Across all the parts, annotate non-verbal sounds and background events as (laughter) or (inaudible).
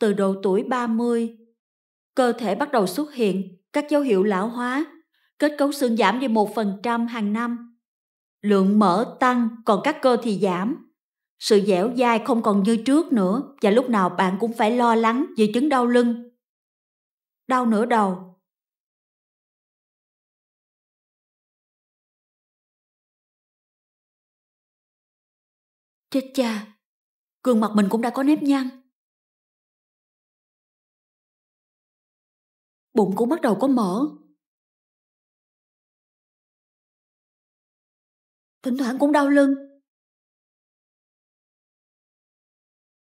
từ độ tuổi 30. Cơ thể bắt đầu xuất hiện các dấu hiệu lão hóa, kết cấu xương giảm đi 1% hàng năm. Lượng mỡ tăng còn các cơ thì giảm. Sự dẻo dai không còn như trước nữa và lúc nào bạn cũng phải lo lắng vì chứng đau lưng. Đau nửa đầu. Chết cha, gương mặt mình cũng đã có nếp nhăn. bụng cũng bắt đầu có mỡ. Thỉnh thoảng cũng đau lưng.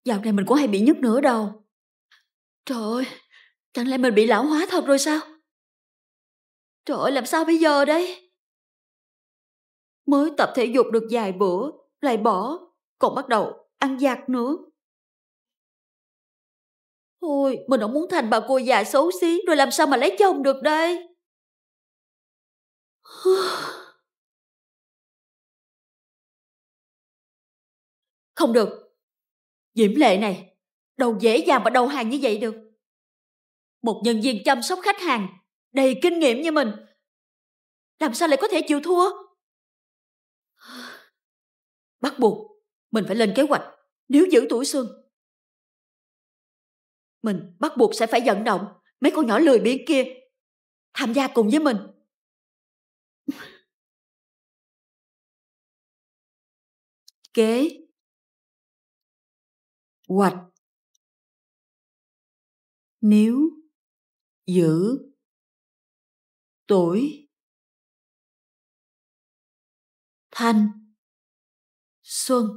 Dạo này mình cũng hay bị nhức nửa đầu. Trời ơi, chẳng lẽ mình bị lão hóa thật rồi sao? Trời ơi, làm sao bây giờ đây? Mới tập thể dục được vài bữa, lại bỏ, còn bắt đầu ăn giặt nữa. Ôi, mình không muốn thành bà cô già xấu xí rồi làm sao mà lấy chồng được đây? (sighs) Không được. Diễm lệ này, đâu dễ dàng mà đầu hàng như vậy được. Một nhân viên chăm sóc khách hàng đầy kinh nghiệm như mình, làm sao lại có thể chịu thua? (sighs) Bắt buộc, mình phải lên kế hoạch, nếu giữ tuổi xuân mình bắt buộc sẽ phải vận động mấy con nhỏ lười biếng kia tham gia cùng với mình. Kế Hoạch nếu Giữ Tuổi Thanh Xuân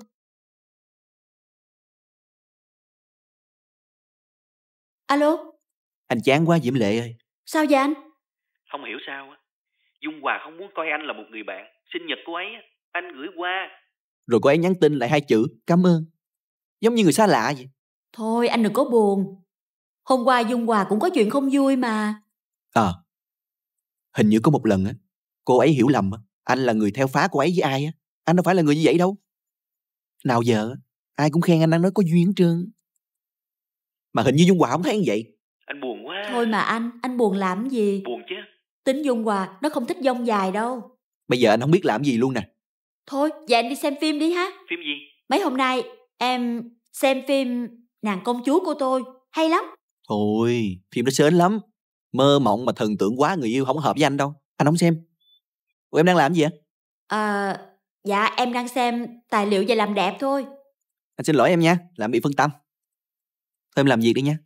Alo Anh chán quá Diễm Lệ ơi Sao vậy anh Không hiểu sao á Dung Hòa không muốn coi anh là một người bạn Sinh nhật cô ấy anh gửi qua Rồi cô ấy nhắn tin lại hai chữ Cảm ơn Giống như người xa lạ vậy Thôi anh đừng có buồn Hôm qua Dung Hòa cũng có chuyện không vui mà Ờ à, Hình như có một lần á Cô ấy hiểu lầm Anh là người theo phá cô ấy với ai á Anh đâu phải là người như vậy đâu Nào giờ Ai cũng khen anh đang nói có duyên trơn mà hình như dung hòa không thấy như vậy anh buồn quá thôi mà anh anh buồn làm gì buồn chứ tính dung hòa nó không thích dông dài đâu bây giờ anh không biết làm gì luôn nè thôi vậy anh đi xem phim đi ha phim gì mấy hôm nay em xem phim nàng công chúa của tôi hay lắm thôi phim nó sến lắm mơ mộng mà thần tượng quá người yêu không hợp với anh đâu anh không xem Ủa em đang làm gì vậy à dạ em đang xem tài liệu về làm đẹp thôi anh xin lỗi em nha làm bị phân tâm Thôi em làm việc đi nha.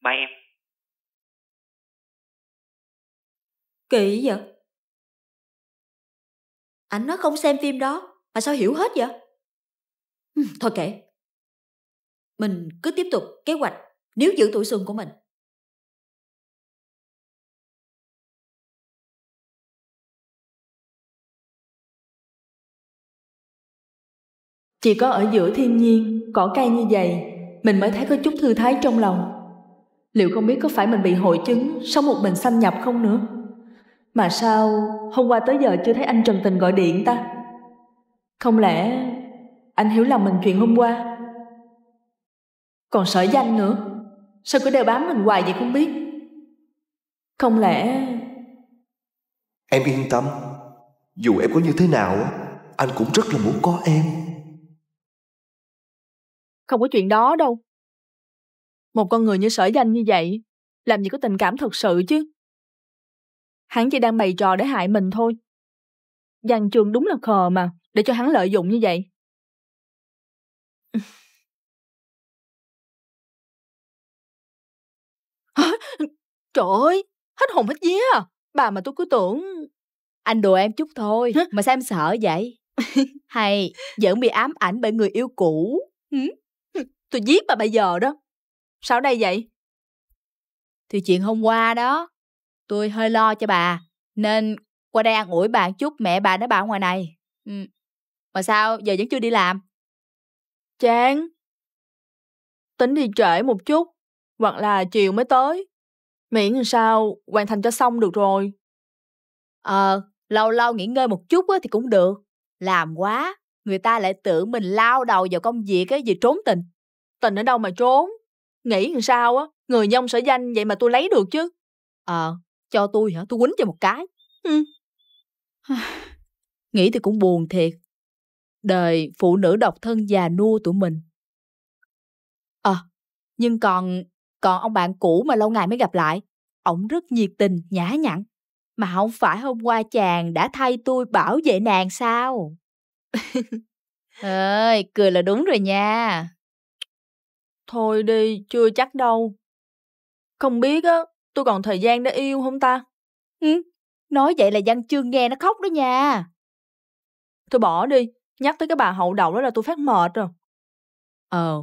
Bye em. Kỳ vậy? Anh nói không xem phim đó mà sao hiểu hết vậy? Ừ, thôi kệ. Mình cứ tiếp tục kế hoạch nếu giữ tuổi xuân của mình. Chỉ có ở giữa thiên nhiên, cỏ cây như vậy mình mới thấy có chút thư thái trong lòng. Liệu không biết có phải mình bị hội chứng, sống một mình xâm nhập không nữa? Mà sao hôm qua tới giờ chưa thấy anh Trần Tình gọi điện ta? Không lẽ anh hiểu lòng mình chuyện hôm qua? Còn sợ danh nữa, sao cứ đeo bám mình hoài vậy không biết? Không lẽ... Em yên tâm, dù em có như thế nào, anh cũng rất là muốn có em. Không có chuyện đó đâu. Một con người như sở danh như vậy, làm gì có tình cảm thật sự chứ? Hắn chỉ đang bày trò để hại mình thôi. Giang Trường đúng là khờ mà, để cho hắn lợi dụng như vậy. (laughs) Trời ơi, hết hồn hết vía à. Bà mà tôi cứ tưởng... Anh đùa em chút thôi, mà sao em sợ vậy? (laughs) Hay, vẫn bị ám ảnh bởi người yêu cũ. Tôi giết bà bây giờ đó. Sao đây vậy? Thì chuyện hôm qua đó, tôi hơi lo cho bà, nên qua đây ăn ủi bà chút mẹ bà nó bà ngoài này. Ừ. Mà sao giờ vẫn chưa đi làm? Chán. Tính đi trễ một chút, hoặc là chiều mới tới. Miễn sao hoàn thành cho xong được rồi. Ờ, à, lâu lâu nghỉ ngơi một chút thì cũng được. Làm quá, người ta lại tưởng mình lao đầu vào công việc cái gì trốn tình tình ở đâu mà trốn. Nghĩ làm sao á, người nhông sở danh vậy mà tôi lấy được chứ. Ờ, à, cho tôi hả, tôi quýnh cho một cái. Ừ. (sighs) Nghĩ thì cũng buồn thiệt. Đời phụ nữ độc thân già nua tụi mình. Ờ, à, nhưng còn còn ông bạn cũ mà lâu ngày mới gặp lại, ổng rất nhiệt tình, nhã nhặn. Mà không phải hôm qua chàng đã thay tôi bảo vệ nàng sao? ơi (laughs) cười là đúng rồi nha Thôi đi, chưa chắc đâu. Không biết á, tôi còn thời gian để yêu không ta? Ừ, nói vậy là Văn Chương nghe nó khóc đó nha. tôi bỏ đi, nhắc tới cái bà hậu đậu đó là tôi phát mệt rồi. Ờ,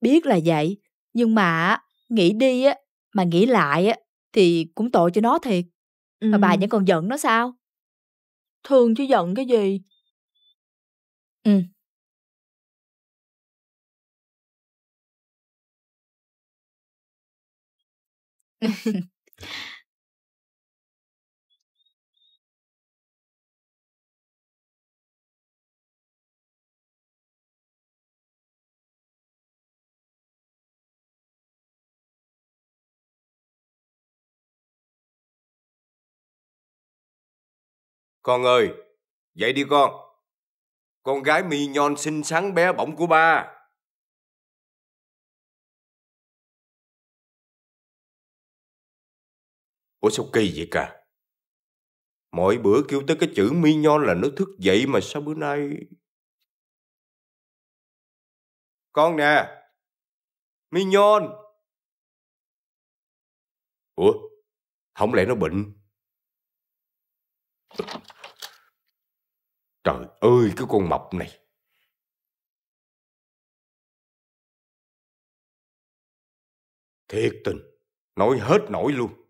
biết là vậy, nhưng mà nghĩ đi á, mà nghĩ lại á, thì cũng tội cho nó thiệt. Ừ. Mà bà vẫn còn giận nó sao? Thường chứ giận cái gì? Ừ, (laughs) Con ơi, dậy đi con. Con gái mi nhon xinh xắn bé bỏng của ba. Ủa sao kỳ vậy cả? Mỗi bữa kêu tới cái chữ mi nho là nó thức dậy mà sao bữa nay... Con nè! Mi nhon! Ủa? Không lẽ nó bệnh? Trời ơi, cái con mập này! Thiệt tình, nói hết nổi luôn.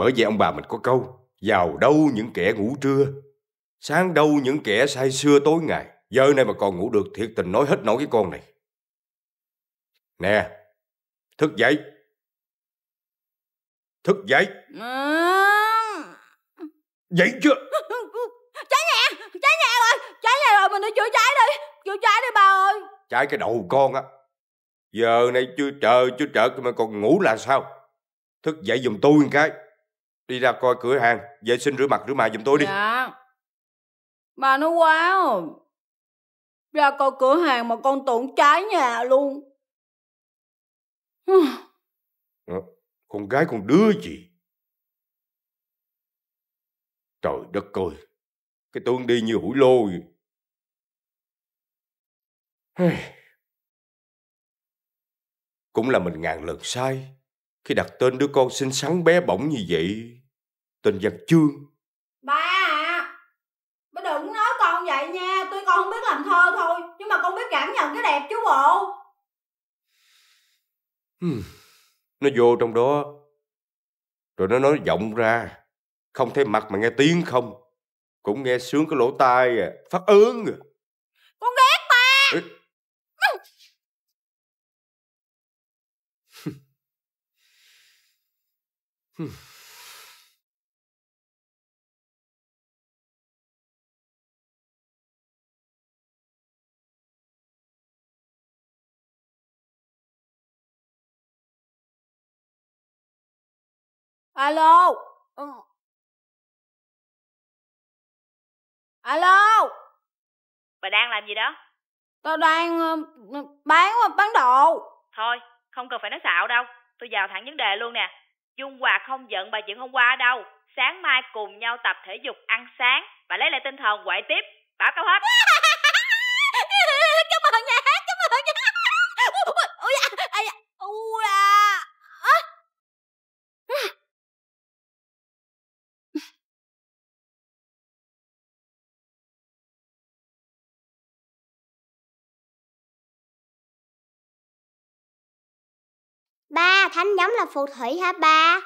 Bởi vì ông bà mình có câu, giàu đâu những kẻ ngủ trưa, sáng đâu những kẻ say xưa tối ngày, giờ này mà còn ngủ được thiệt tình nói hết nổi cái con này. Nè, thức dậy. Thức dậy. Dậy chưa? (laughs) Cháy nè, cháy nè rồi, cháy nè rồi, mình đi chữa cháy đi, chữa cháy đi bà ơi. Cháy cái đầu con á. Giờ này chưa trời chưa chờ mà còn ngủ là sao? Thức dậy giùm tôi một cái. Đi ra coi cửa hàng Vệ sinh rửa mặt rửa mặt giùm tôi đi Dạ Bà nó quá Ra coi cửa hàng mà con tưởng trái nhà luôn à, Con gái con đứa gì Trời đất ơi Cái tướng đi như hủi lô vậy. Cũng là mình ngàn lần sai Khi đặt tên đứa con xinh xắn bé bỏng như vậy tình văn chương ba à ba đừng nói con vậy nha tôi con không biết làm thơ thôi nhưng mà con biết cảm nhận cái đẹp chứ bộ nó vô trong đó rồi nó nói giọng ra không thấy mặt mà nghe tiếng không cũng nghe sướng cái lỗ tai à, phát ớn à. con ghét ba Hmm. alo ừ. alo bà đang làm gì đó tao đang ờ, bán bán đồ thôi không cần phải nói xạo đâu tôi vào thẳng vấn đề luôn nè dung hòa không giận bà chuyện hôm qua đâu sáng mai cùng nhau tập thể dục ăn sáng và lấy lại tinh thần quậy tiếp bảo tao hết (laughs) thánh giống là phù thủy hả ba?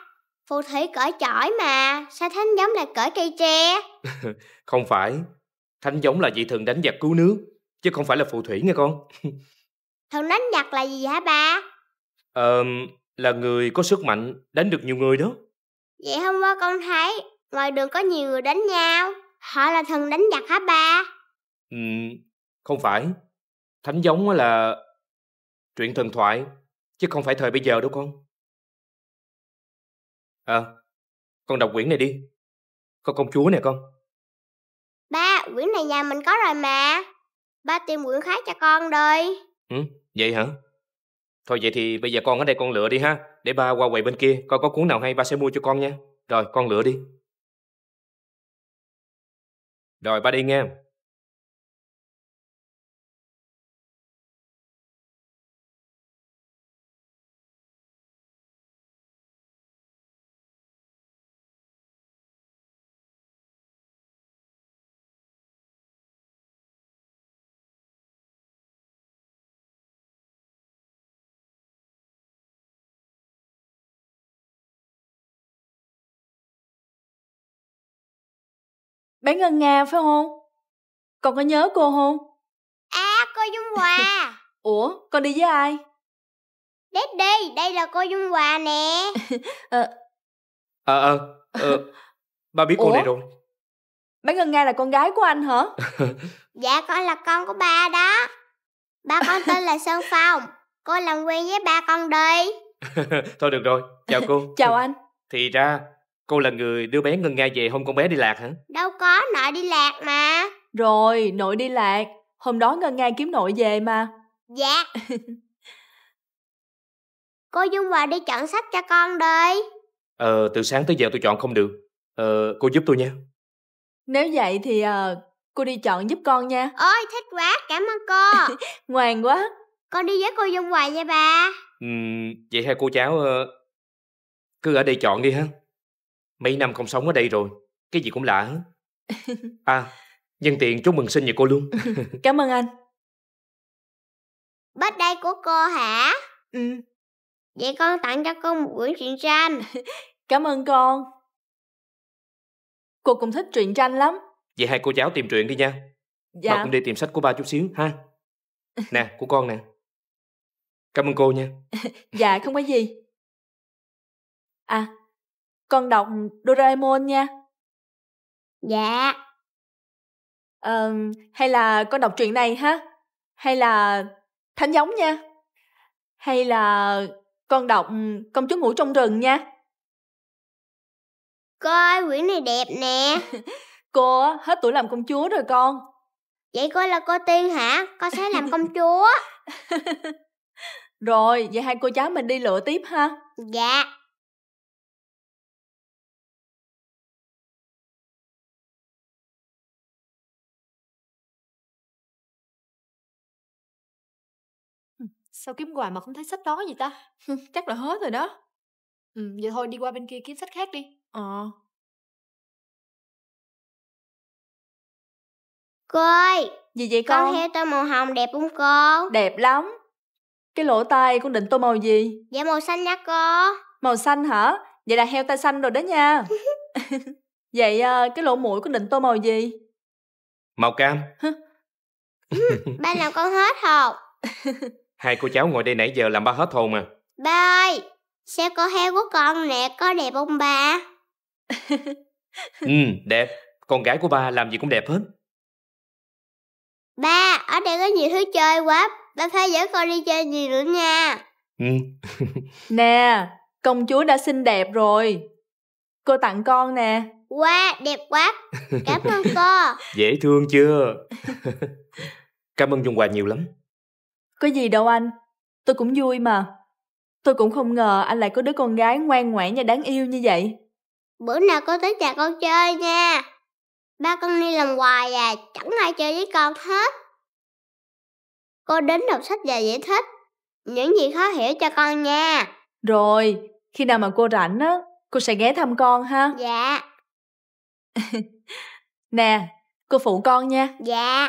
Phù thủy cởi chổi mà, sao thánh giống là cởi cây tre? (laughs) không phải, thánh giống là vị thần đánh giặc cứu nước, chứ không phải là phù thủy nghe con. (laughs) thần đánh giặc là gì hả ba? Ờ, là người có sức mạnh đánh được nhiều người đó. Vậy hôm qua con thấy ngoài đường có nhiều người đánh nhau, họ là thần đánh giặc hả ba? Ừ, không phải, thánh giống là truyện thần thoại Chứ không phải thời bây giờ đâu con. À, con đọc quyển này đi. Con công chúa nè con. Ba, quyển này nhà mình có rồi mà. Ba tìm quyển khác cho con đi. Ừ, vậy hả? Thôi vậy thì bây giờ con ở đây con lựa đi ha. Để ba qua quầy bên kia, coi có cuốn nào hay ba sẽ mua cho con nha. Rồi, con lựa đi. Rồi, ba đi nghe. Bé Ngân Nga phải không? Con có nhớ cô không? À, cô Dung Hòa. (laughs) Ủa, con đi với ai? đi, đây là cô Dung Hòa nè. (laughs) Ờ, à, à, ờ, ba biết cô Ủa? này rồi. Bé Ngân Nga là con gái của anh hả? (laughs) dạ, con là con của ba đó. Ba con tên là Sơn Phong. Cô làm quen với ba con đi. Thôi được rồi, chào cô. chào anh. Thì ra Cô là người đưa bé Ngân Nga về hôm con bé đi lạc hả? Đâu có, nội đi lạc mà. Rồi, nội đi lạc. Hôm đó Ngân Nga kiếm nội về mà. Dạ. (laughs) cô Dung vào đi chọn sách cho con đi. Ờ, từ sáng tới giờ tôi chọn không được. Ờ, cô giúp tôi nha. Nếu vậy thì à, cô đi chọn giúp con nha. Ôi, thích quá, cảm ơn cô. (laughs) Ngoan quá. Con đi với cô Dung hoài nha bà. Ừ, vậy hai cô cháu ờ, cứ ở đây chọn đi ha. Mấy năm không sống ở đây rồi, cái gì cũng lạ hết. (laughs) À, nhân tiện chúc mừng sinh nhật cô luôn. (laughs) Cảm ơn anh. Bách đây của cô hả? Ừ. Vậy con tặng cho cô một quyển truyện tranh. (laughs) Cảm ơn con. Cô cũng thích truyện tranh lắm. Vậy hai cô cháu tìm truyện đi nha. Dạ. Bà cũng đi tìm sách của ba chút xíu ha. Nè, của con nè. Cảm ơn cô nha. dạ, không có gì. À, con đọc Doraemon nha. Dạ. Ờ, à, hay là con đọc truyện này ha? Hay là Thánh giống nha? Hay là con đọc Công chúa ngủ trong rừng nha? Coi quyển này đẹp nè. (laughs) cô hết tuổi làm công chúa rồi con. Vậy coi là cô tiên hả? Con sẽ làm công (laughs) chúa. rồi, vậy hai cô cháu mình đi lựa tiếp ha. Dạ. Sao kiếm hoài mà không thấy sách đó gì ta? Chắc là hết rồi đó. Ừ, vậy thôi đi qua bên kia kiếm sách khác đi. Ờ. Cô ơi! Gì vậy con? Con heo tô màu hồng đẹp không cô? Đẹp lắm. Cái lỗ tai con định tô màu gì? Dạ màu xanh nha cô. Màu xanh hả? Vậy là heo tai xanh rồi đó nha. (laughs) vậy ờ, cái lỗ mũi con định tô màu gì? Màu cam. ba làm con hết hộp. (laughs) Hai cô cháu ngồi đây nãy giờ làm ba hết hồn à. Ba ơi, sao con heo của con nè có đẹp không ba? (laughs) ừ, đẹp. Con gái của ba làm gì cũng đẹp hết. Ba, ở đây có nhiều thứ chơi quá. Ba phải dẫn con đi chơi gì nữa nha. Ừ. (laughs) nè, công chúa đã xinh đẹp rồi. Cô tặng con nè. Wow, đẹp quá. Cảm ơn cô. (laughs) Dễ thương chưa? Cảm ơn dùng quà nhiều lắm. Có gì đâu anh, tôi cũng vui mà. Tôi cũng không ngờ anh lại có đứa con gái ngoan ngoãn và đáng yêu như vậy. Bữa nào con tới nhà con chơi nha. Ba con đi làm hoài à, chẳng ai chơi với con hết. Cô đến đọc sách và giải thích những gì khó hiểu cho con nha. Rồi, khi nào mà cô rảnh á, cô sẽ ghé thăm con ha. Dạ. (laughs) nè, cô phụ con nha. Dạ.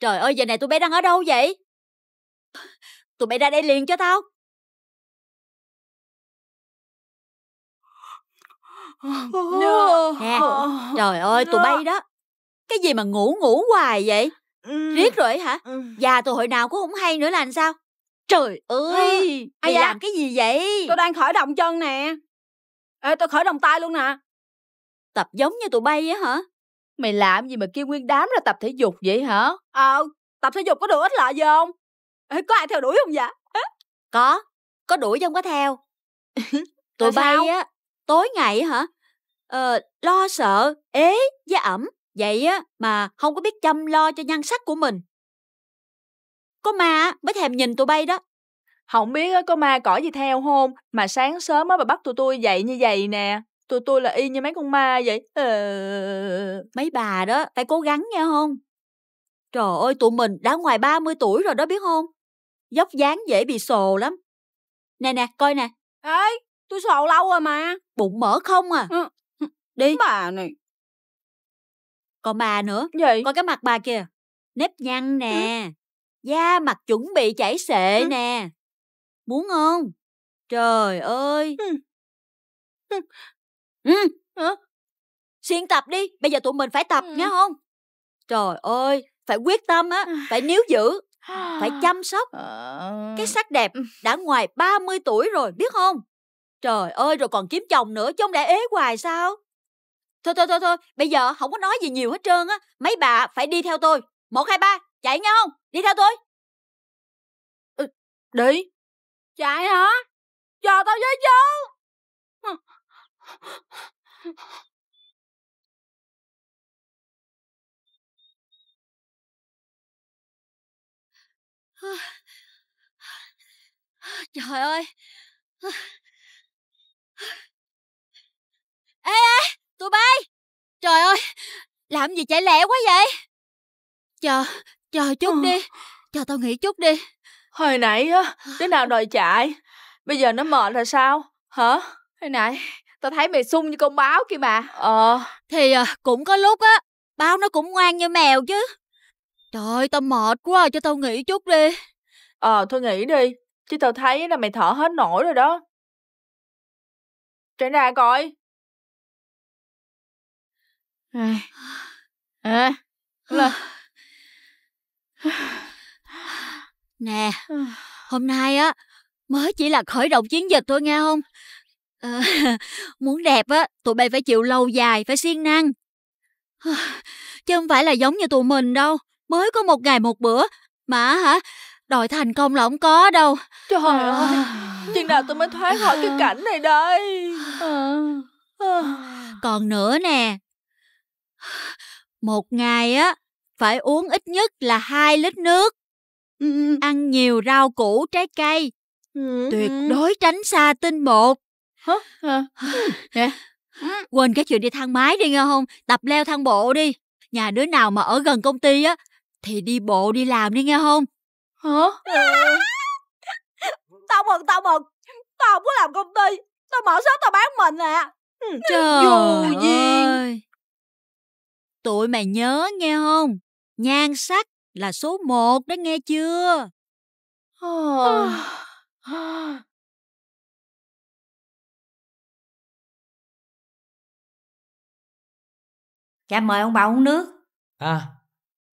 Trời ơi, giờ này tụi bé đang ở đâu vậy? Tụi bay ra đây liền cho tao. Nè, trời ơi, tụi bay đó. Cái gì mà ngủ ngủ hoài vậy? Riết rồi hả? Già tôi hồi nào cũng không hay nữa là làm sao? Trời ơi, à, mày dạ? làm cái gì vậy? Tôi đang khởi động chân nè. Ê, tôi khởi động tay luôn nè. Tập giống như tụi bay á hả? Mày làm gì mà kêu nguyên đám ra tập thể dục vậy hả? Ờ, à, tập thể dục có được ích lợi gì không? có ai theo đuổi không vậy? (laughs) có, có đuổi chứ không có theo. (laughs) Tụi bay á, tối ngày hả? Ờ, lo sợ, ế, với ẩm. Vậy á mà không có biết chăm lo cho nhan sắc của mình. Có ma mới thèm nhìn tụi bay đó. Không biết có ma cỏ gì theo không mà sáng sớm mới bà bắt tụi tôi dậy như vậy nè tụi tôi là y như mấy con ma vậy ờ... mấy bà đó phải cố gắng nghe không trời ơi tụi mình đã ngoài 30 tuổi rồi đó biết không dốc dáng dễ bị sồ lắm nè nè coi nè ê tôi sồ lâu rồi mà bụng mở không à ừ. đi bà này còn bà nữa gì coi cái mặt bà kìa nếp nhăn nè ừ. da mặt chuẩn bị chảy xệ ừ. nè muốn không trời ơi ừ. ừ. Ừ. Hả? Xuyên tập đi, bây giờ tụi mình phải tập ừ. nghe không? Trời ơi, phải quyết tâm á, à. phải níu giữ, phải (sighs) chăm sóc. Ờ. Cái sắc đẹp đã ngoài 30 tuổi rồi, biết không? Trời ơi, rồi còn kiếm chồng nữa, chứ không lẽ ế hoài sao? Thôi thôi thôi thôi, bây giờ không có nói gì nhiều hết trơn á, mấy bà phải đi theo tôi. một hai ba chạy nghe không? Đi theo tôi. Ừ, đi. Chạy hả? Chờ tao với chú. Trời ơi Ê ê Tụi bay Trời ơi Làm gì chạy lẹ quá vậy Chờ Chờ ờ. chút ừ. đi Chờ tao nghỉ chút đi Hồi nãy á Đứa nào đòi chạy Bây giờ nó mệt là sao Hả Hồi nãy tao thấy mày sung như con báo kia mà ờ thì ờ, cũng có lúc á báo nó cũng ngoan như mèo chứ trời tao mệt quá à, cho tao nghỉ chút đi ờ thôi nghỉ đi chứ tao thấy là mày thở hết nổi rồi đó tránh ra coi à. (sighs) À. Là... (sighs) nè hôm nay á mới chỉ là khởi động chiến dịch thôi nghe không À, (laughs) muốn đẹp á, tụi bay phải chịu lâu dài, phải siêng năng. (sighs) Chứ không phải là giống như tụi mình đâu, mới có một ngày một bữa, mà hả, đòi thành công là không có đâu. Trời à. ơi, chừng nào tôi mới thoát khỏi cái (sighs) cảnh này đây. À. Còn nữa nè, (sighs) một ngày á, phải uống ít nhất là 2 lít nước. Ừ. Ăn nhiều rau củ, trái cây. Ừ, Tuyệt ừ. đối tránh xa tinh bột hả ờ. quên cái chuyện đi thang máy đi nghe không tập leo thang bộ đi nhà đứa nào mà ở gần công ty á thì đi bộ đi làm đi nghe không hả ờ. tao mừng tao mừng tao muốn làm công ty tao mở shop tao bán mình à trời Vô ơi tụi mày nhớ nghe không nhan sắc là số một đó nghe chưa oh. (sighs) Dạ mời ông bà uống nước. À,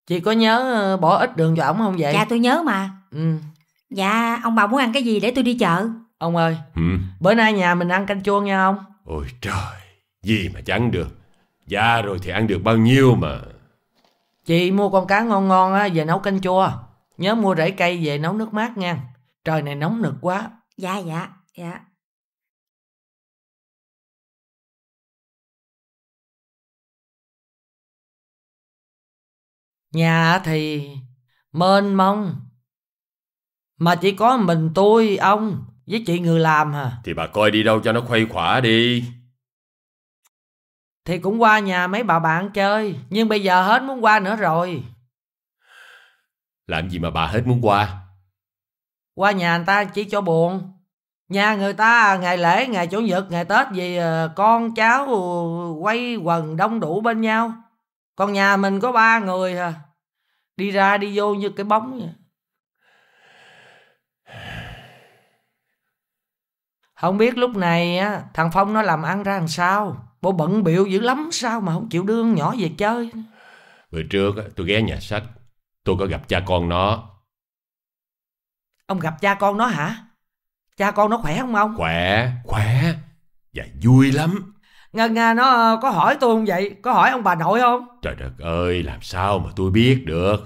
chị có nhớ ờ, bỏ ít đường cho ổng không vậy? Dạ tôi nhớ mà. Ừ. Dạ ông bà muốn ăn cái gì để tôi đi chợ? Ông ơi, ừ. bữa nay nhà mình ăn canh chua nha ông. Ôi trời, gì mà chẳng được. Dạ rồi thì ăn được bao nhiêu mà. Chị mua con cá ngon ngon á, về nấu canh chua. Nhớ mua rễ cây về nấu nước mát nha. Trời này nóng nực quá. Dạ dạ, dạ. Nhà thì mênh mông Mà chỉ có mình tôi, ông với chị người làm hả? À. Thì bà coi đi đâu cho nó khuây khỏa đi Thì cũng qua nhà mấy bà bạn chơi Nhưng bây giờ hết muốn qua nữa rồi Làm gì mà bà hết muốn qua? Qua nhà người ta chỉ cho buồn Nhà người ta à, ngày lễ, ngày chủ nhật, ngày Tết gì à, Con cháu quay quần đông đủ bên nhau còn nhà mình có ba người à đi ra đi vô như cái bóng vậy không biết lúc này á thằng phong nó làm ăn ra làm sao bố bận biểu dữ lắm sao mà không chịu đương nhỏ về chơi bữa trước tôi ghé nhà sách tôi có gặp cha con nó ông gặp cha con nó hả cha con nó khỏe không ông khỏe khỏe và dạ, vui lắm Ngân nga nó ờ, có hỏi tôi không vậy? Có hỏi ông bà nội không? Trời đất ơi, làm sao mà tôi biết được?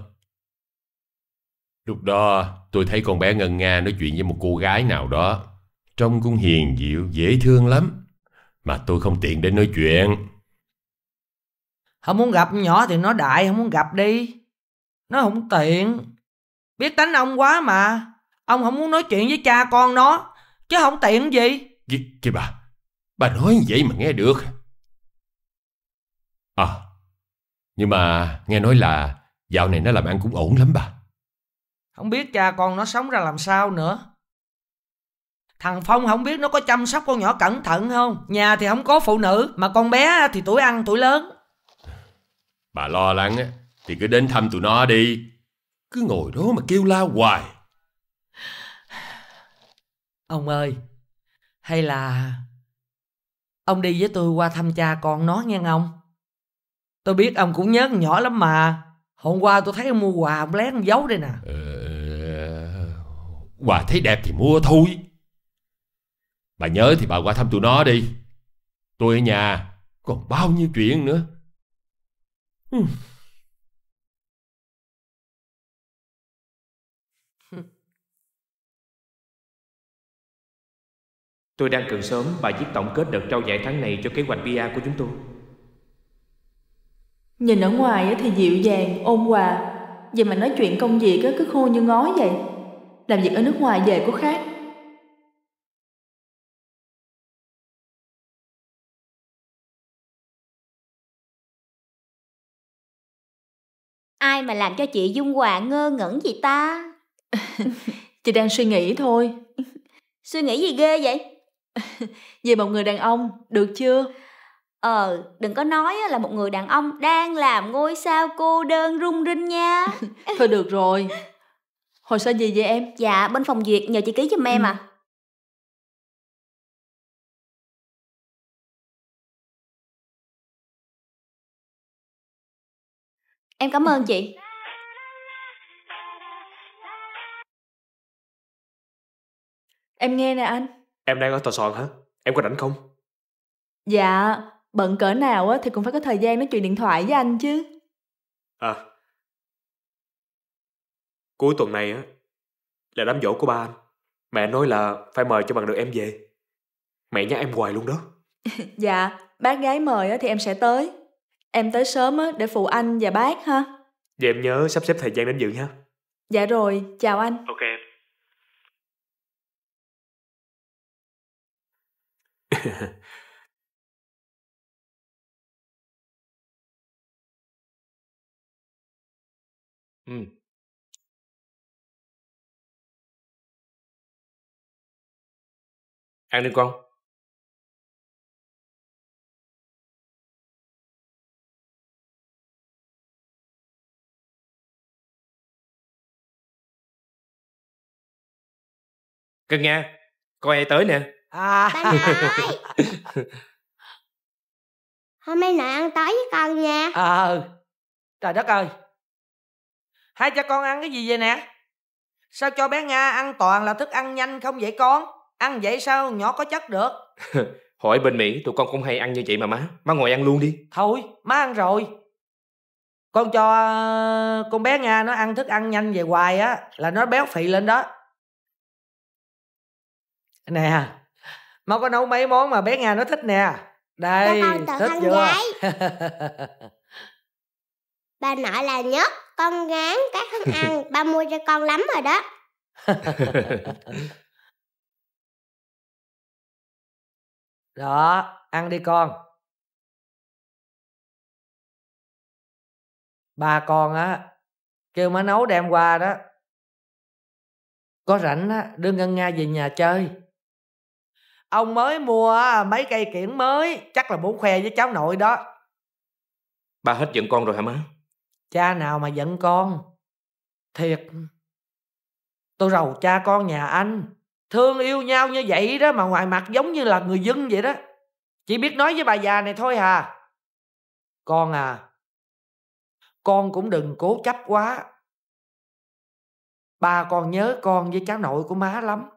Lúc đó tôi thấy con bé Ngân Nga nói chuyện với một cô gái nào đó Trông cũng hiền dịu, dễ thương lắm Mà tôi không tiện đến nói chuyện Không muốn gặp nhỏ thì nó đại, không muốn gặp đi Nó không tiện Biết tánh ông quá mà Ông không muốn nói chuyện với cha con nó Chứ không tiện gì Gì, gì bà Bà nói vậy mà nghe được À Nhưng mà nghe nói là Dạo này nó làm ăn cũng ổn lắm bà Không biết cha con nó sống ra làm sao nữa Thằng Phong không biết nó có chăm sóc con nhỏ cẩn thận không Nhà thì không có phụ nữ Mà con bé thì tuổi ăn tuổi lớn Bà lo lắng á Thì cứ đến thăm tụi nó đi Cứ ngồi đó mà kêu la hoài Ông ơi Hay là Ông đi với tôi qua thăm cha con nó nghe ông. Tôi biết ông cũng nhớ nhỏ lắm mà. Hôm qua tôi thấy ông mua quà ông lén ông giấu đây nè. Ờ, quà thấy đẹp thì mua thôi. Bà nhớ thì bà qua thăm tụi nó đi. Tôi ở nhà còn bao nhiêu chuyện nữa. Hmm. Tôi đang cần sớm bài viết tổng kết đợt trao giải tháng này cho kế hoạch PR của chúng tôi. Nhìn ở ngoài thì dịu dàng, ôn hòa. Vậy mà nói chuyện công việc cứ khô như ngói vậy. Làm việc ở nước ngoài về có khác. Ai mà làm cho chị Dung Hòa ngơ ngẩn gì ta? (laughs) chị đang suy nghĩ thôi. suy nghĩ gì ghê vậy? (laughs) về một người đàn ông được chưa ờ đừng có nói là một người đàn ông đang làm ngôi sao cô đơn rung rinh nha (laughs) thôi được rồi hồ sơ gì vậy em dạ bên phòng duyệt nhờ chị ký giùm em ừ. à em cảm ơn chị (laughs) em nghe nè anh Em đang ở tòa soạn hả? Em có rảnh không? Dạ, bận cỡ nào á thì cũng phải có thời gian nói chuyện điện thoại với anh chứ. À. Cuối tuần này á là đám dỗ của ba anh. Mẹ nói là phải mời cho bằng được em về. Mẹ nhắc em hoài luôn đó. (laughs) dạ, bác gái mời á thì em sẽ tới. Em tới sớm á để phụ anh và bác ha. Vậy em nhớ sắp xếp thời gian đến dự nha. Dạ rồi, chào anh. Ok em. Ừ, Ăn đi con. Cần nha, coi ai tới nè à. ba nội (laughs) hôm nay nội ăn tối với con nha ờ ừ. trời đất ơi hai cha con ăn cái gì vậy nè sao cho bé nga ăn toàn là thức ăn nhanh không vậy con ăn vậy sao nhỏ có chất được (laughs) hỏi bên mỹ tụi con cũng hay ăn như vậy mà má má ngồi ăn luôn đi thôi má ăn rồi con cho ờ, con bé nga nó ăn thức ăn nhanh về hoài á là nó béo phì lên đó nè mau có nấu mấy món mà bé nga nó thích nè đây thích chưa (laughs) Ba nội là nhất con gán các thức ăn ba mua cho con lắm rồi đó (laughs) đó ăn đi con ba con á kêu má nấu đem qua đó có rảnh á đưa ngân nga về nhà chơi ông mới mua mấy cây kiển mới chắc là muốn khoe với cháu nội đó ba hết giận con rồi hả má cha nào mà giận con thiệt tôi rầu cha con nhà anh thương yêu nhau như vậy đó mà ngoài mặt giống như là người dân vậy đó chỉ biết nói với bà già này thôi hà con à con cũng đừng cố chấp quá ba con nhớ con với cháu nội của má lắm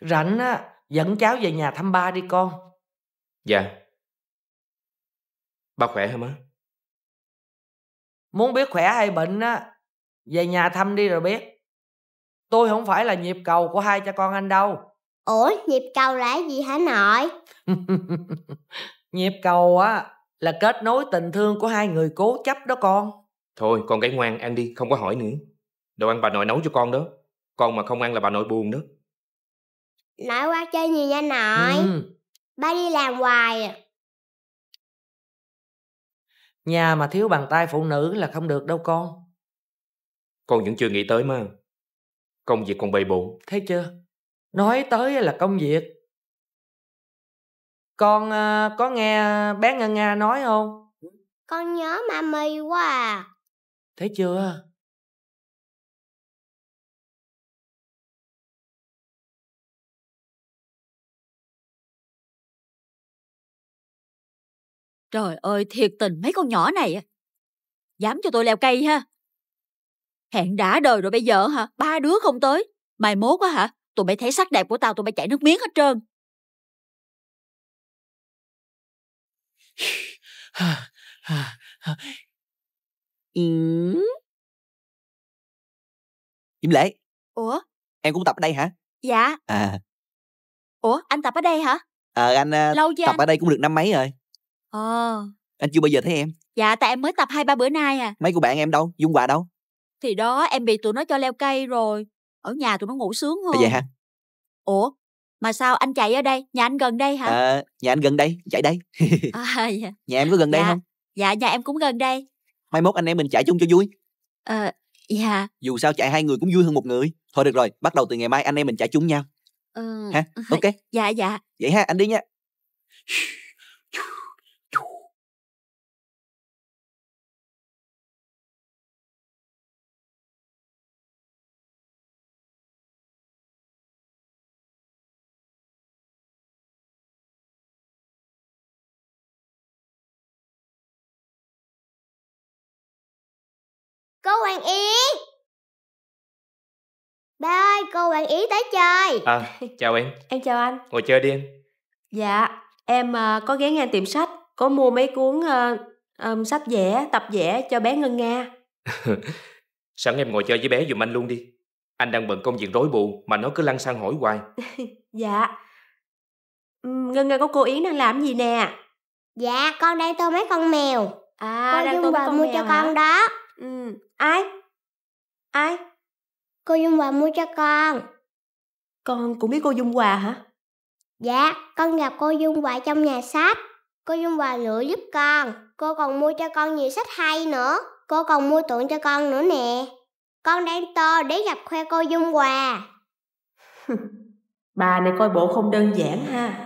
rảnh á dẫn cháu về nhà thăm ba đi con dạ ba khỏe hả má muốn biết khỏe hay bệnh á về nhà thăm đi rồi biết tôi không phải là nhịp cầu của hai cha con anh đâu ủa nhịp cầu là gì hả nội (laughs) nhịp cầu á là kết nối tình thương của hai người cố chấp đó con thôi con gái ngoan ăn đi không có hỏi nữa đồ ăn bà nội nấu cho con đó con mà không ăn là bà nội buồn đó Nội qua chơi nhiều nha nội. Ừ. Ba đi làm hoài. À. Nhà mà thiếu bàn tay phụ nữ là không được đâu con. Con vẫn chưa nghĩ tới mà. Công việc còn bầy bộ. Thấy chưa? Nói tới là công việc. Con à, có nghe bé Nga Nga nói không? Con nhớ mami quá à. Thấy chưa? Trời ơi, thiệt tình mấy con nhỏ này. Dám cho tôi leo cây ha. Hẹn đã đời rồi bây giờ hả? Ba đứa không tới. Mai mốt quá hả? Tụi bay thấy sắc đẹp của tao tụi bay chảy nước miếng hết trơn. ừ. Diễm Lệ. Ủa? Em cũng tập ở đây hả? Dạ. À. Ủa, anh tập ở đây hả? Ờ, à, anh ờ, Lâu chưa. tập anh? ở đây cũng được năm mấy rồi ờ anh chưa bao giờ thấy em dạ tại em mới tập hai ba bữa nay à mấy của bạn em đâu dung quà đâu thì đó em bị tụi nó cho leo cây rồi ở nhà tụi nó ngủ sướng hơn à vậy hả ủa mà sao anh chạy ở đây nhà anh gần đây hả à, nhà anh gần đây chạy đây (laughs) à, (laughs) dạ. nhà em có gần dạ. đây không dạ nhà em cũng gần đây mai mốt anh em mình chạy chung cho vui ờ dạ dù sao chạy hai người cũng vui hơn một người thôi được rồi bắt đầu từ ngày mai anh em mình chạy chung nhau ừ. hả ừ, ok dạ dạ vậy ha anh đi nha cô Hoàng Yến Ba ơi, cô Hoàng Yến tới chơi À, chào em Em chào anh Ngồi chơi đi em Dạ, em uh, có ghé ngang tiệm sách Có mua mấy cuốn uh, um, sách vẽ, tập vẽ cho bé Ngân Nga (laughs) Sẵn em ngồi chơi với bé dùm anh luôn đi Anh đang bận công việc rối bù mà nó cứ lăn sang hỏi hoài (laughs) Dạ Ngân Nga có cô Yến đang làm gì nè Dạ, con đang tô mấy con mèo À, con đang tô mấy con mèo mua cho hả? con đó Ừ Ai? Ai? Cô Dung Hòa mua cho con. Con cũng biết cô Dung Hòa hả? Dạ, con gặp cô Dung Hòa trong nhà sách. Cô Dung Hòa lựa giúp con. Cô còn mua cho con nhiều sách hay nữa. Cô còn mua tượng cho con nữa nè. Con đang to để gặp khoe cô Dung Hòa. (laughs) Bà này coi bộ không đơn giản ha.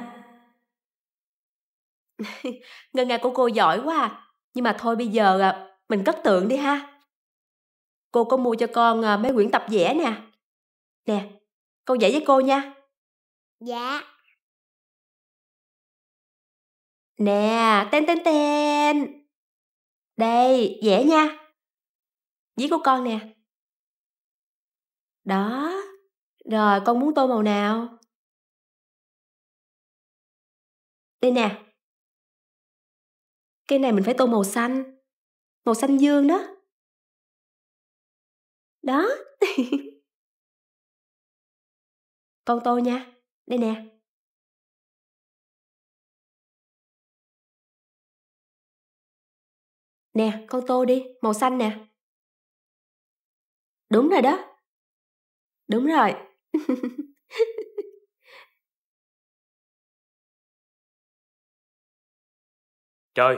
(laughs) Ngân nga của cô giỏi quá à. Nhưng mà thôi bây giờ à, mình cất tượng đi ha cô có mua cho con à, mấy quyển tập vẽ nè nè con vẽ với cô nha dạ nè tên tên tên đây vẽ nha vẽ của con nè đó rồi con muốn tô màu nào đây nè cây này mình phải tô màu xanh màu xanh dương đó đó (laughs) con tô nha đây nè nè con tô đi màu xanh nè đúng rồi đó đúng rồi (laughs) trời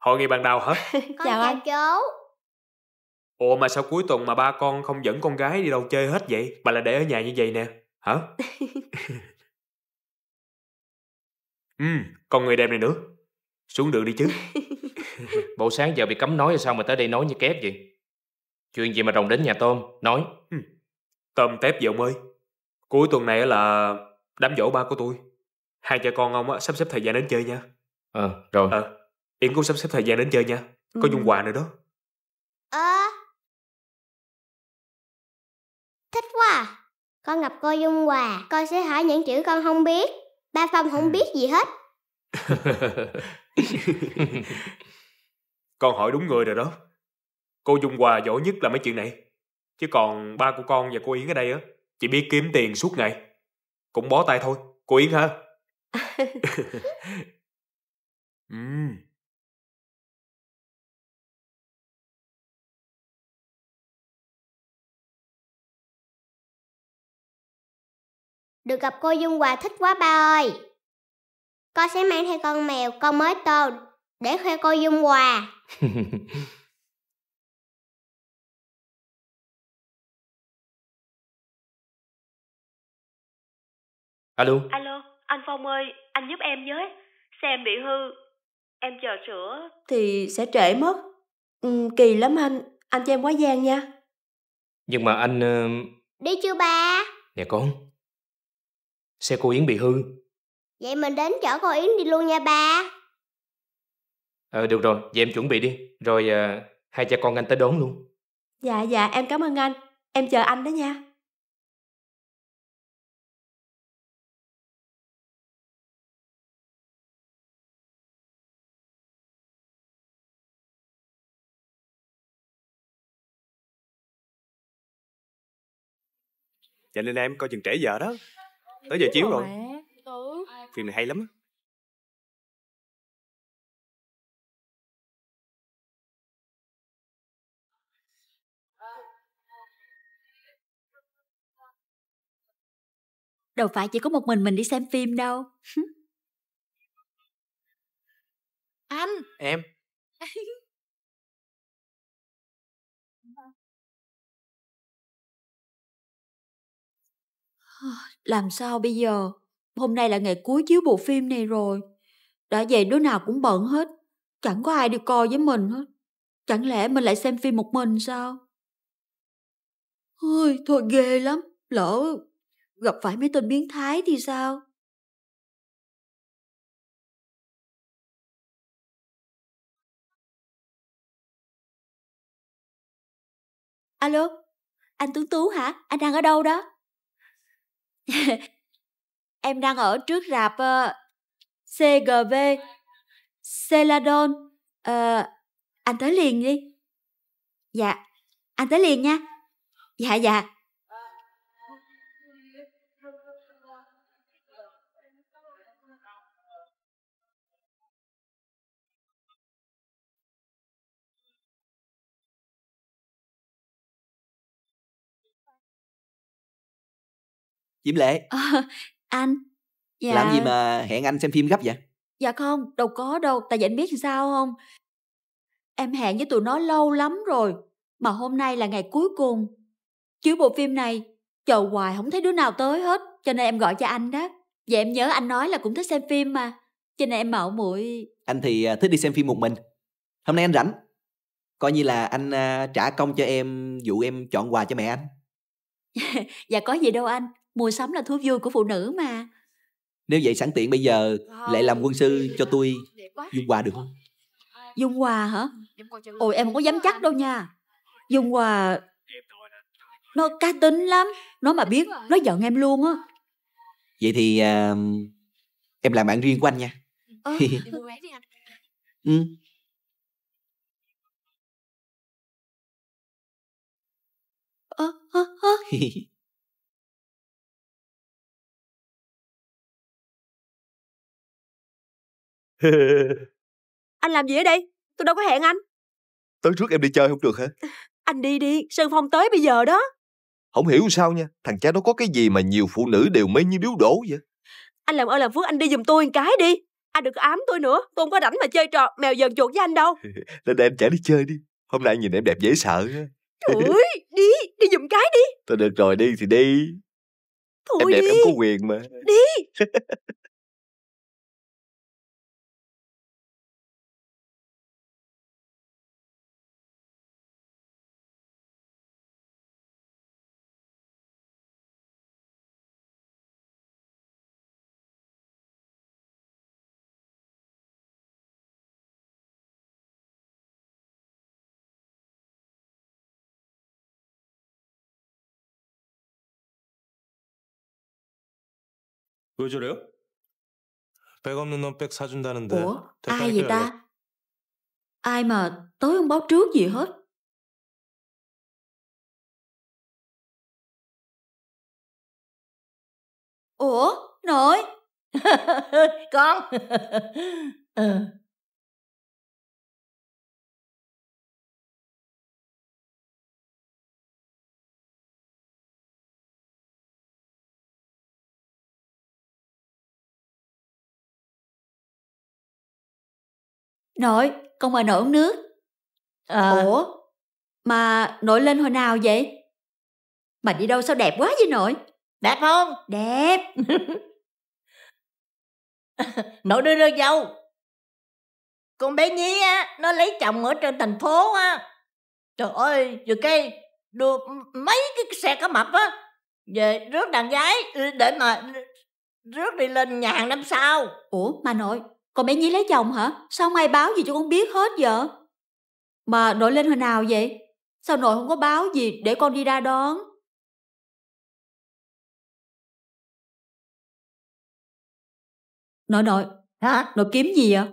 hội nghị ban đầu hả (laughs) chào anh. chú Ồ mà sao cuối tuần mà ba con không dẫn con gái đi đâu chơi hết vậy Mà lại để ở nhà như vậy nè Hả? (laughs) ừ, còn người đẹp này nữa Xuống đường đi chứ (laughs) Bộ sáng giờ bị cấm nói sao mà tới đây nói như kép vậy Chuyện gì mà rồng đến nhà Tôm Nói ừ. Tôm tép gì ông ơi Cuối tuần này là đám dỗ ba của tôi Hai cha con ông sắp xếp thời gian đến chơi nha Ờ, à, rồi Ờ, à, Yến cũng sắp xếp thời gian đến chơi nha Có ừ. Dung Hòa nữa đó Con gặp cô Dung Hòa, con sẽ hỏi những chữ con không biết. Ba Phong không ừ. biết gì hết. (laughs) con hỏi đúng người rồi đó. Cô Dung Hòa giỏi nhất là mấy chuyện này. Chứ còn ba của con và cô Yến ở đây á, chỉ biết kiếm tiền suốt ngày. Cũng bó tay thôi, cô Yến ha. (laughs) (laughs) ừ. Được gặp cô Dung Hòa thích quá ba ơi. Con sẽ mang theo con mèo con mới tôn để khoe cô Dung Hòa. (laughs) Alo. Alo, anh Phong ơi, anh giúp em với. Xe em bị hư, em chờ sửa. Thì sẽ trễ mất. Ừ, kỳ lắm anh, anh cho em quá gian nha. Nhưng mà anh... Ờ, Đi chưa ba? Nè con, Xe cô Yến bị hư. Vậy mình đến chở cô Yến đi luôn nha ba. Ờ được rồi, vậy em chuẩn bị đi. Rồi à, hai cha con anh tới đón luôn. Dạ dạ, em cảm ơn anh. Em chờ anh đó nha. Dạ nên em coi chừng trễ giờ đó tới giờ chiếu rồi ừ. phim này hay lắm đâu phải chỉ có một mình mình đi xem phim đâu (laughs) anh em (laughs) ờ, làm sao bây giờ? Hôm nay là ngày cuối chiếu bộ phim này rồi. Đã vậy đứa nào cũng bận hết. Chẳng có ai đi coi với mình hết. Chẳng lẽ mình lại xem phim một mình sao? Ôi, thôi ghê lắm. Lỡ gặp phải mấy tên biến thái thì sao? Alo, anh Tuấn Tú hả? Anh đang ở đâu đó? (laughs) em đang ở trước rạp uh, ờ, CGV Celadon. Uh, anh tới liền đi. Dạ, anh tới liền nha. Dạ dạ. Diễm Lệ à, Anh dạ. Làm gì mà hẹn anh xem phim gấp vậy Dạ không đâu có đâu Tại vì anh biết sao không Em hẹn với tụi nó lâu lắm rồi Mà hôm nay là ngày cuối cùng Chứ bộ phim này Chờ hoài không thấy đứa nào tới hết Cho nên em gọi cho anh đó Vậy em nhớ anh nói là cũng thích xem phim mà Cho nên em mạo muội Anh thì à, thích đi xem phim một mình Hôm nay anh rảnh Coi như là anh à, trả công cho em dụ em chọn quà cho mẹ anh (laughs) Dạ có gì đâu anh mua sắm là thú vui của phụ nữ mà nếu vậy sẵn tiện bây giờ lại làm quân sư cho tôi à, dung quà được không dung quà hả ừ, ôi em không có dám chắc đâu nha dung quà nó cá tính lắm nó mà biết nó giận em luôn á vậy thì uh, em làm bạn riêng của anh nha ờ, ừ. ờ, (laughs) ờ, (laughs) (laughs) anh làm gì ở đây tôi đâu có hẹn anh tới trước em đi chơi không được hả (laughs) anh đi đi sơn phong tới bây giờ đó không hiểu sao nha thằng cha nó có cái gì mà nhiều phụ nữ đều mê như điếu đổ vậy anh làm ơn làm phước anh đi giùm tôi một cái đi anh được ám tôi nữa tôi không có rảnh mà chơi trò mèo dần chuột với anh đâu (laughs) đây em chả đi chơi đi hôm nay nhìn em đẹp dễ sợ Thôi đi đi giùm cái đi thôi được rồi đi thì đi Thôi em đẹp đi. em có quyền mà đi 왜 저래요? 백 없는 넌백 사준다는데. Ủa, ai Ai mà tối không báo trước gì hết? Ủa, nội. (laughs) Con. (laughs) ờ. Nội, con mời nội uống nước. À... Ủa, mà nội lên hồi nào vậy? Mà đi đâu sao đẹp quá vậy nội? Đẹp không? Đẹp. (laughs) nội đưa đưa dâu. Con bé nhí á, nó lấy chồng ở trên thành phố á. Trời ơi, vừa cây được mấy cái xe cá mập á về rước đàn gái ừ, để mà rước đi lên nhà hàng năm sau ủa mà nội còn bé Nhí lấy chồng hả? Sao không báo gì cho con biết hết vậy? Mà nội lên hồi nào vậy? Sao nội không có báo gì để con đi ra đón? Nội nội, hả? Nội kiếm gì vậy?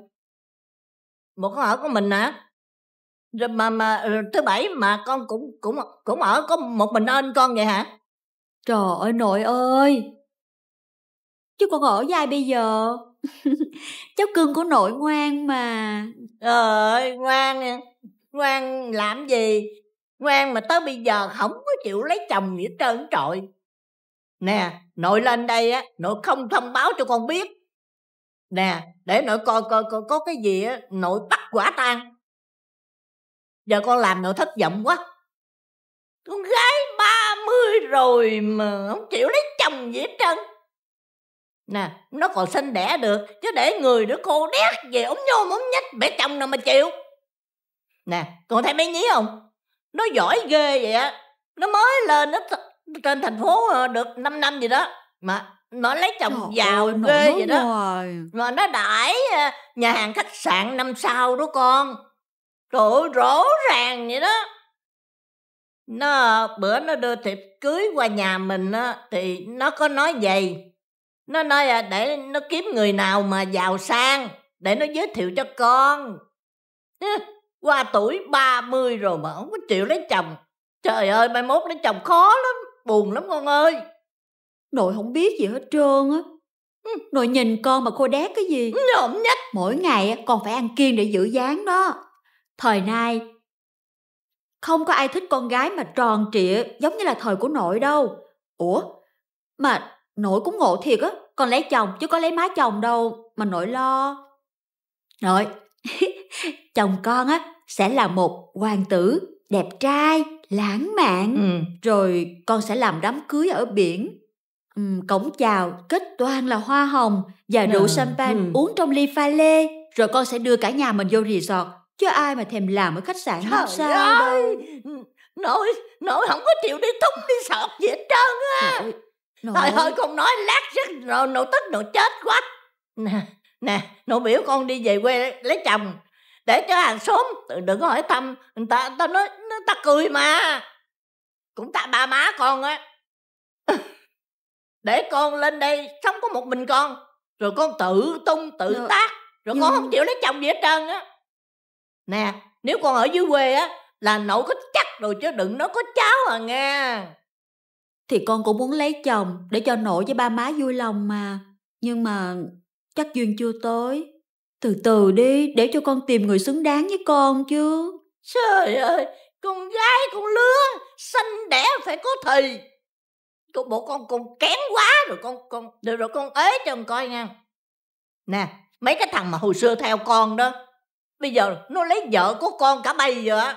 Một con ở của mình hả? Rồi mà mà ừ, thứ bảy mà con cũng cũng cũng ở có một mình anh con vậy hả? Trời ơi nội ơi. Chứ con ở với ai bây giờ? cháu cưng của nội ngoan mà trời ơi ngoan ngoan làm gì ngoan mà tới bây giờ không có chịu lấy chồng gì hết trơn trọi nè nội lên đây á nội không thông báo cho con biết nè để nội coi coi coi có cái gì á nội bắt quả tang giờ con làm nội thất vọng quá con gái ba mươi rồi mà không chịu lấy chồng gì hết trơn nè nó còn sinh đẻ được chứ để người đứa cô đét về ống nhôm ống nhách bẻ chồng nào mà chịu nè còn thấy mấy nhí không nó giỏi ghê vậy á nó mới lên nó trên thành phố ờ, được 5 năm gì đó mà nó lấy chồng Trời giàu ơi, ghê vậy đó rồi. mà nó đãi ờ, nhà hàng khách sạn năm sao đó con Trời ơi, rõ ràng vậy đó nó bữa nó đưa thiệp cưới qua nhà mình á thì nó có nói vậy nó nói à, để nó kiếm người nào mà giàu sang để nó giới thiệu cho con qua tuổi 30 rồi mà không có chịu lấy chồng trời ơi mai mốt lấy chồng khó lắm buồn lắm con ơi nội không biết gì hết trơn á nội nhìn con mà cô đét cái gì nhộm nhách mỗi ngày con phải ăn kiêng để giữ dáng đó thời nay không có ai thích con gái mà tròn trịa giống như là thời của nội đâu ủa mà Nội cũng ngộ thiệt á, còn lấy chồng chứ có lấy má chồng đâu mà nội lo. Nội, (laughs) chồng con á sẽ là một hoàng tử đẹp trai, lãng mạn, ừ. rồi con sẽ làm đám cưới ở biển. Ừ, cổng chào kết toàn là hoa hồng và rượu ừ. champagne ừ. uống trong ly pha lê, rồi con sẽ đưa cả nhà mình vô resort, chứ ai mà thèm làm ở khách sạn hết sao ơi. đâu. Nội, nội không có chịu đi thúc đi sọt gì hết trơn á. Nội Nội... Thôi thôi con nói lát rất rồi nội tức nội chết quá Nè nè nội biểu con đi về quê lấy chồng Để cho hàng xóm đừng có hỏi thăm Người ta, ta nói người ta cười mà Cũng tại ba má con á Để con lên đây sống có một mình con Rồi con tự tung tự rồi... tác Rồi Nhưng... con không chịu lấy chồng gì hết trơn á Nè nếu con ở dưới quê á Là nội có chắc rồi chứ đừng nói có cháu à nghe thì con cũng muốn lấy chồng để cho nội với ba má vui lòng mà. Nhưng mà chắc duyên chưa tới. Từ từ đi, để cho con tìm người xứng đáng với con chứ. Trời ơi, con gái con lứa, sanh đẻ phải có thì. Con bộ con con kém quá rồi con con được rồi con ế cho con coi nha. Nè, mấy cái thằng mà hồi xưa theo con đó, bây giờ nó lấy vợ của con cả bây giờ.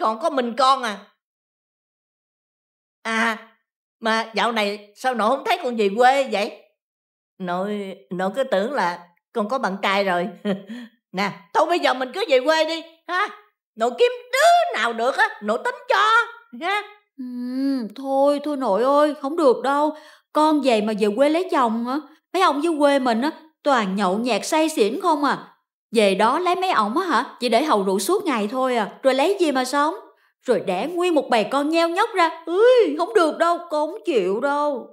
Còn có mình con à. À, mà dạo này sao nội không thấy con gì quê vậy nội nội cứ tưởng là con có bạn trai rồi (laughs) nè thôi bây giờ mình cứ về quê đi ha nội kiếm đứa nào được á nội tính cho ha ừ, thôi thôi nội ơi không được đâu con về mà về quê lấy chồng á mấy ông dưới quê mình á toàn nhậu nhạt say xỉn không à về đó lấy mấy ổng á hả chỉ để hầu rượu suốt ngày thôi à rồi lấy gì mà sống rồi đẻ nguyên một bầy con nheo nhóc ra ui không được đâu con không chịu đâu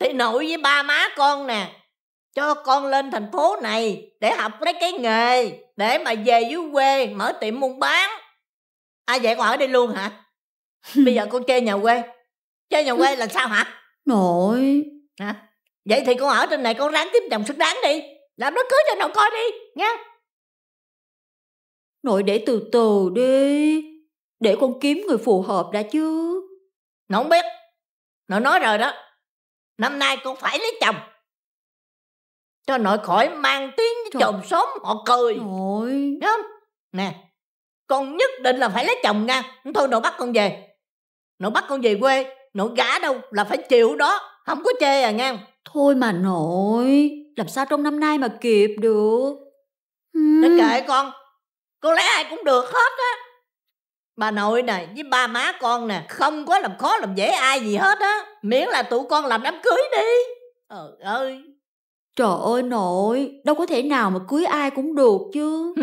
thì nội với ba má con nè cho con lên thành phố này để học lấy cái nghề để mà về dưới quê mở tiệm buôn bán ai à, vậy con ở đây luôn hả (laughs) bây giờ con chơi nhà quê chơi nhà quê là sao hả nội hả vậy thì con ở trên này con ráng kiếm chồng xứng đáng đi làm nó cưới cho nào coi đi nha Nội để từ từ đi. Để con kiếm người phù hợp đã chứ. Nó không biết. Nó nói rồi đó. Năm nay con phải lấy chồng. Cho nội khỏi mang tiếng với chồng sớm họ cười. Trời. Đúng không? Nè. Con nhất định là phải lấy chồng nha. Thôi nội bắt con về. Nội bắt con về quê. Nội gả đâu là phải chịu đó. Không có chê à nghe. Thôi mà nội. Làm sao trong năm nay mà kịp được. Nó kệ con có lẽ ai cũng được hết á bà nội nè với ba má con nè không có làm khó làm dễ ai gì hết á miễn là tụi con làm đám cưới đi ờ ơi trời ơi nội đâu có thể nào mà cưới ai cũng được chứ